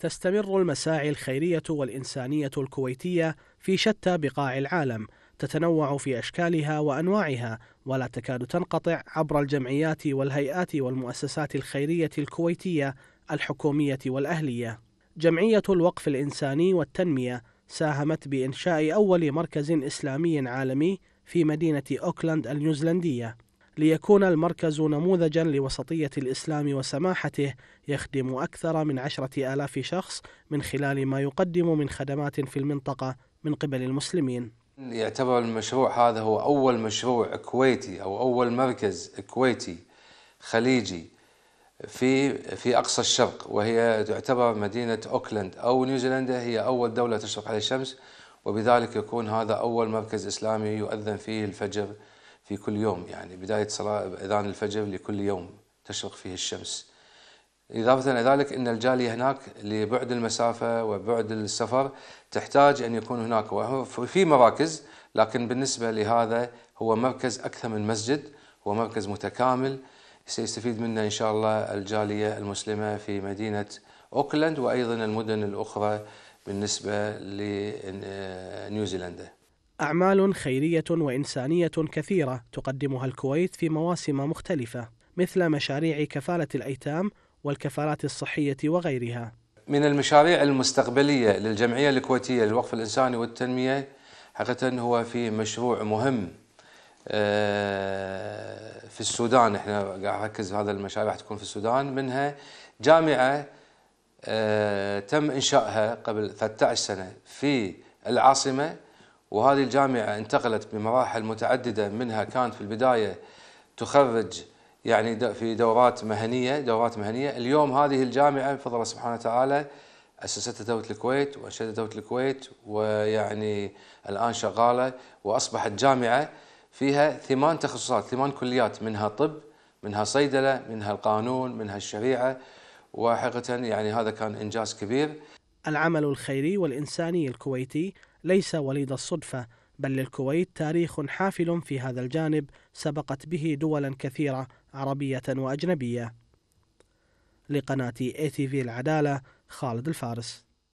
تستمر المساعي الخيرية والإنسانية الكويتية في شتى بقاع العالم تتنوع في أشكالها وأنواعها ولا تكاد تنقطع عبر الجمعيات والهيئات والمؤسسات الخيرية الكويتية الحكومية والأهلية جمعية الوقف الإنساني والتنمية ساهمت بإنشاء أول مركز إسلامي عالمي في مدينة أوكلاند النيوزلندية ليكون المركز نموذجا لوسطية الإسلام وسماحته يخدم أكثر من عشرة آلاف شخص من خلال ما يقدم من خدمات في المنطقة من قبل المسلمين يعتبر المشروع هذا هو أول مشروع كويتي أو أول مركز كويتي خليجي في في أقصى الشرق وهي تعتبر مدينة أوكلاند أو نيوزيلندا هي أول دولة تشرق على الشمس وبذلك يكون هذا أول مركز إسلامي يؤذن فيه الفجر في كل يوم يعني بداية صلاة أذان الفجر لكل يوم تشرق فيه الشمس إضافة إلى ذلك أن الجالية هناك لبعد المسافة وبعد السفر تحتاج أن يكون هناك في مراكز لكن بالنسبة لهذا هو مركز أكثر من مسجد هو مركز متكامل سيستفيد منه إن شاء الله الجالية المسلمة في مدينة أوكلاند وأيضا المدن الأخرى بالنسبة لنيوزيلندا أعمال خيرية وإنسانية كثيرة تقدمها الكويت في مواسم مختلفة مثل مشاريع كفالة الأيتام والكفالات الصحية وغيرها. من المشاريع المستقبلية للجمعية الكويتية للوقف الإنساني والتنمية حقيقة هو في مشروع مهم آه، في السودان احنا قاعد نركز هذا المشاريع راح تكون في السودان منها جامعة آه، تم إنشائها قبل 13 سنة في العاصمة وهذه الجامعة انتقلت بمراحل متعددة منها كانت في البداية تخرج يعني في دورات مهنية دورات مهنية اليوم هذه الجامعة بفضل الله سبحانه وتعالى أسستها دولة الكويت وأنشدها دولة الكويت ويعني الآن شغالة وأصبحت جامعة فيها ثمان تخصصات ثمان كليات منها طب منها صيدلة منها القانون منها الشريعة وحقيقة يعني هذا كان إنجاز كبير العمل الخيري والإنساني الكويتي ليس وليد الصدفة بل للكويت تاريخ حافل في هذا الجانب سبقت به دولا كثيرة عربية وأجنبية لقناة اي تي في العدالة خالد الفارس